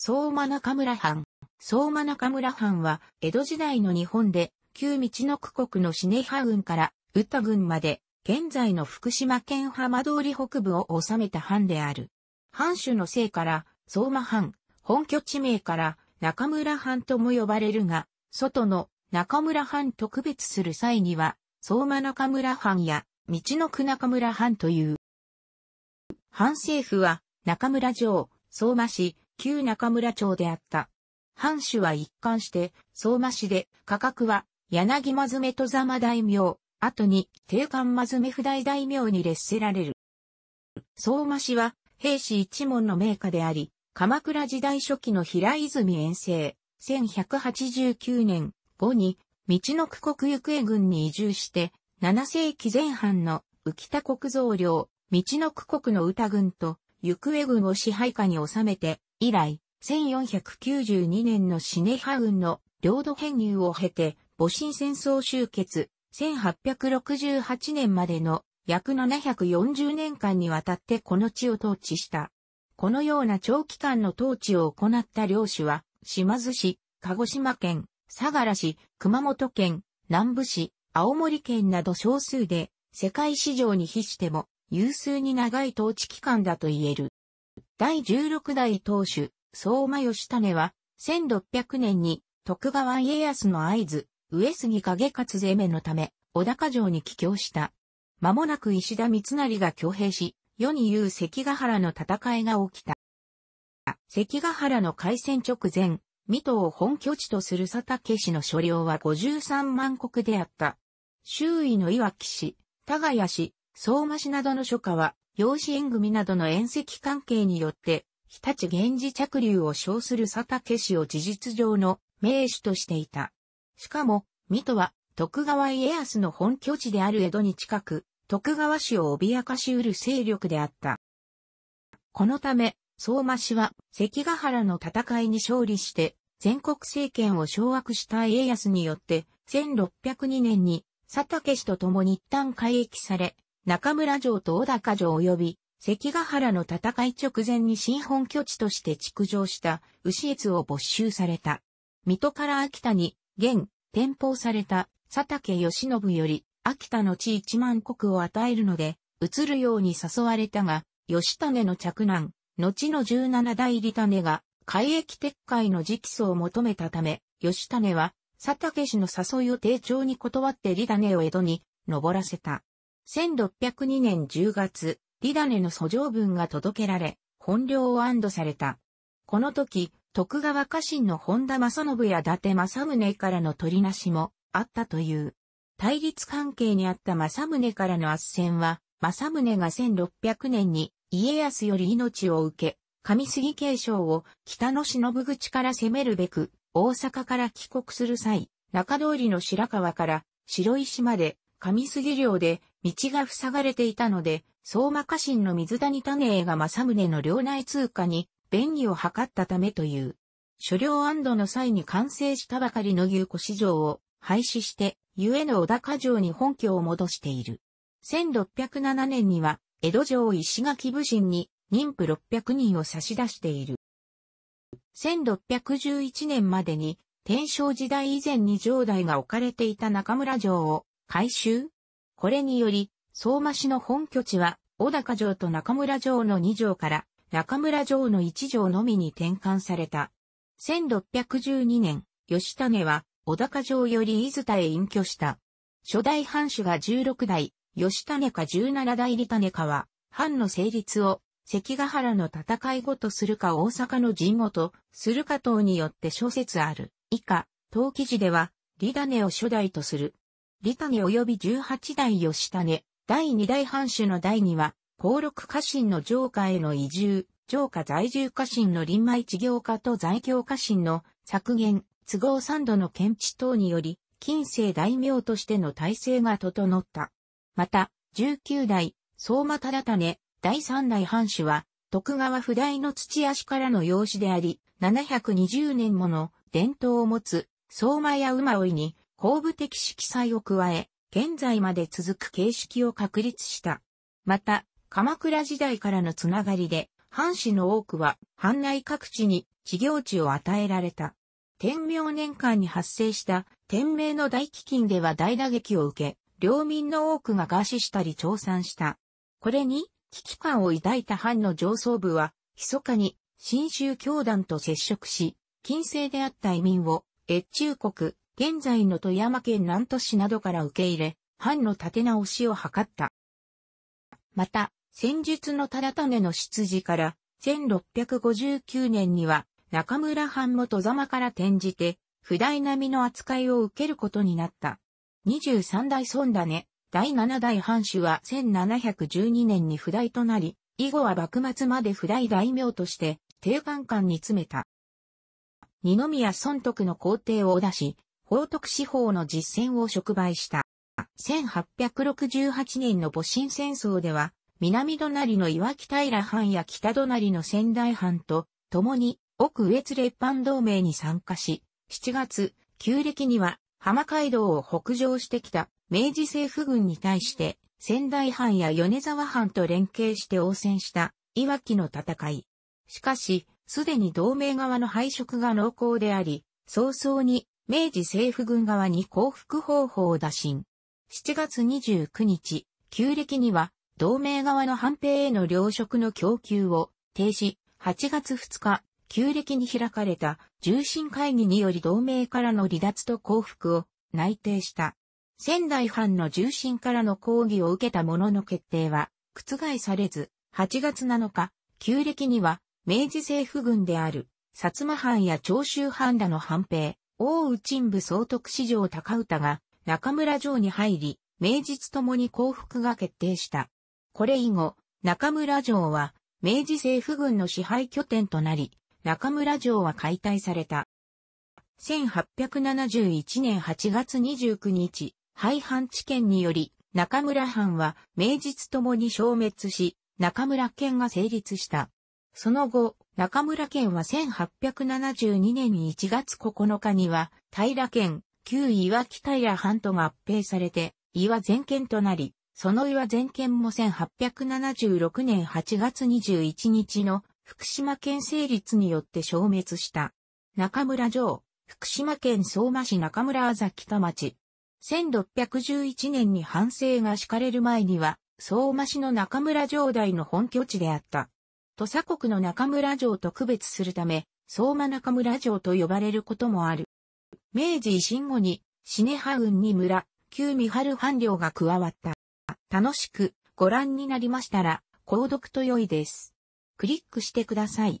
相馬中村藩。相馬中村藩は、江戸時代の日本で、旧道の区国のシネハ郡から、宇多郡まで、現在の福島県浜通り北部を治めた藩である。藩主の姓から、相馬藩、本拠地名から、中村藩とも呼ばれるが、外の中村藩特別する際には、相馬中村藩や、道の区中村藩という。藩政府は、中村城、相馬市、旧中村町であった。藩主は一貫して、相馬市で、価格は、柳め詰戸様大名、後に、定官ず詰不大大名に列せられる。相馬市は、兵士一門の名家であり、鎌倉時代初期の平泉遠征、1189年後に、道の区国行方軍に移住して、7世紀前半の浮田国造領、道の区国の歌軍と行方軍を支配下に収めて、以来、1492年のシネハ軍の領土編入を経て、戊辰戦争終結、1868年までの約740年間にわたってこの地を統治した。このような長期間の統治を行った領主は、島津市、鹿児島県、相良市、熊本県、南部市、青森県など少数で、世界市場に比しても有数に長い統治期間だと言える。第16代当主、相馬義種は、1600年に徳川家康の合図、上杉影勝攻めのため、小高城に帰郷した。間もなく石田三成が挙兵し、世に言う関ヶ原の戦いが起きた。関ヶ原の開戦直前、水戸を本拠地とする佐竹氏の所領は53万国であった。周囲の岩木氏、田谷氏、相馬氏などの諸家は養子縁組などの縁石関係によって、日立源氏着流を称する佐竹氏を事実上の名手としていた。しかも、水戸は徳川家康の本拠地である江戸に近く、徳川氏を脅かし得る勢力であった。このため、相馬氏は関ヶ原の戦いに勝利して、全国政権を掌握した家康によって、1602年に佐竹氏と共に一旦改易され、中村城と小高城及び関ヶ原の戦い直前に新本拠地として築城した牛越を没収された。水戸から秋田に、現、転封された佐竹義信より、秋田の地一万国を与えるので、移るように誘われたが、義種の着難、後の十七代利種が、海域撤回の直訴を求めたため、義種は、佐竹氏の誘いを丁重に断って利種を江戸に、登らせた。1602年10月、リダネの訴状文が届けられ、本領を安堵された。この時、徳川家臣の本田正信や伊達政宗からの取りなしもあったという。対立関係にあった政宗からの圧戦は、政宗が1600年に家康より命を受け、上杉継承を北の忍口から攻めるべく、大阪から帰国する際、中通りの白川から白石まで上杉領で道が塞がれていたので、相馬家臣の水谷種江が政宗の領内通過に便宜を図ったためという。所領安堵の際に完成したばかりの牛古市場を廃止して、ゆえの小高城に本拠を戻している。1607年には、江戸城石垣武人に妊婦600人を差し出している。1611年までに、天正時代以前に城代が置かれていた中村城を改修これにより、相馬市の本拠地は、小高城と中村城の2城から、中村城の1城のみに転換された。1612年、吉種は、小高城より伊豆田へ隠居した。初代藩主が16代、吉種か17代利種かは、藩の成立を、関ヶ原の戦いごとするか大阪の陣ごとするか等によって諸説ある。以下、当記事では、利種を初代とする。利谷及び十八代吉種、第二代藩主の第二は、公録家臣の城下への移住、城下在住家臣の臨米一業家と在京家臣の削減、都合三度の検知等により、近世大名としての体制が整った。また、十九代、相馬忠種、第三代藩主は、徳川不代の土足からの養子であり、720年もの伝統を持つ、相馬や馬追に、後部的色彩を加え、現在まで続く形式を確立した。また、鎌倉時代からのつながりで、藩士の多くは、藩内各地に事業地を与えられた。天明年間に発生した天明の大飢饉では大打撃を受け、領民の多くが餓死したり調産した。これに、危機感を抱いた藩の上層部は、密かに、新州教団と接触し、近世であった移民を、越中国、現在の富山県南都市などから受け入れ、藩の立て直しを図った。また、戦術の忠種の出自から、1659年には中村藩も戸様から転じて、不代並みの扱いを受けることになった。23代孫ね、第7代藩主は1712年に不代となり、以後は幕末まで不代大名として、定番官に詰めた。二宮孫徳の皇帝を出し、報徳司法の実践を触媒した。1868年の戊辰戦争では、南隣の岩木平藩や北隣の仙台藩と、共に、奥越列藩同盟に参加し、7月、旧暦には、浜街道を北上してきた明治政府軍に対して、仙台藩や米沢藩と連携して応戦した、岩木の戦い。しかし、すでに同盟側の配色が濃厚であり、早々に明治政府軍側に降伏方法を打診。7月29日、旧暦には、同盟側の反兵への糧食の供給を停止、8月2日、旧暦に開かれた重心会議により同盟からの離脱と降伏を内定した。仙台藩の重心からの抗議を受けた者の決定は覆されず、8月7日、旧暦には明治政府軍である薩摩藩や長州藩らの反兵、大内陳部総督史上高歌が中村城に入り、名実ともに降伏が決定した。これ以後、中村城は明治政府軍の支配拠点となり、中村城は解体された。1871年8月29日、廃藩置県により、中村藩は名実ともに消滅し、中村県が成立した。その後、中村県は1872年1月9日には、平県、旧岩木平藩と合併されて、岩全県となり、その岩全県も1876年8月21日の福島県成立によって消滅した。中村城、福島県相馬市中村あざ北町。1611年に藩政が敷かれる前には、相馬市の中村城代の本拠地であった。土佐国の中村城と区別するため、相馬中村城と呼ばれることもある。明治維新後に、シネハ郡に村、旧三春藩領が加わった。楽しくご覧になりましたら、購読と良いです。クリックしてください。